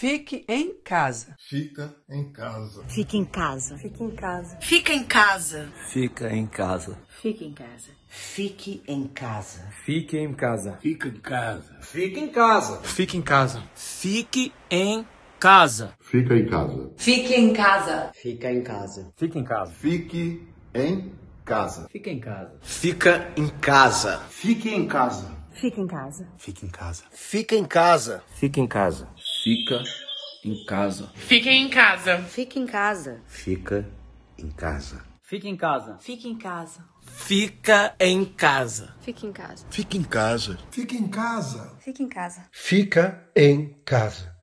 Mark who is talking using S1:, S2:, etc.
S1: Fique em casa. Fica em casa. Fique em casa. Fique em casa. Fica em casa.
S2: Fica em casa.
S1: Fique em casa. Fique em casa.
S2: Fique em casa. Fique em casa. Fique em casa. Fique em casa. Fique em casa. Fica em casa. Fique em casa. Fica em casa. Fique em casa. Fique em casa. Fica em casa. Fica em casa. Fique em casa.
S1: Fique em casa.
S2: Fique em casa. Fica em casa. Fica em casa. Fica em casa.
S1: Fique em casa. Fique em casa.
S2: Fica em casa.
S1: Fique em casa. Fique em casa.
S2: Fica em casa.
S1: Fique em casa. Fique em casa. Fique em casa. em casa. Fica em casa.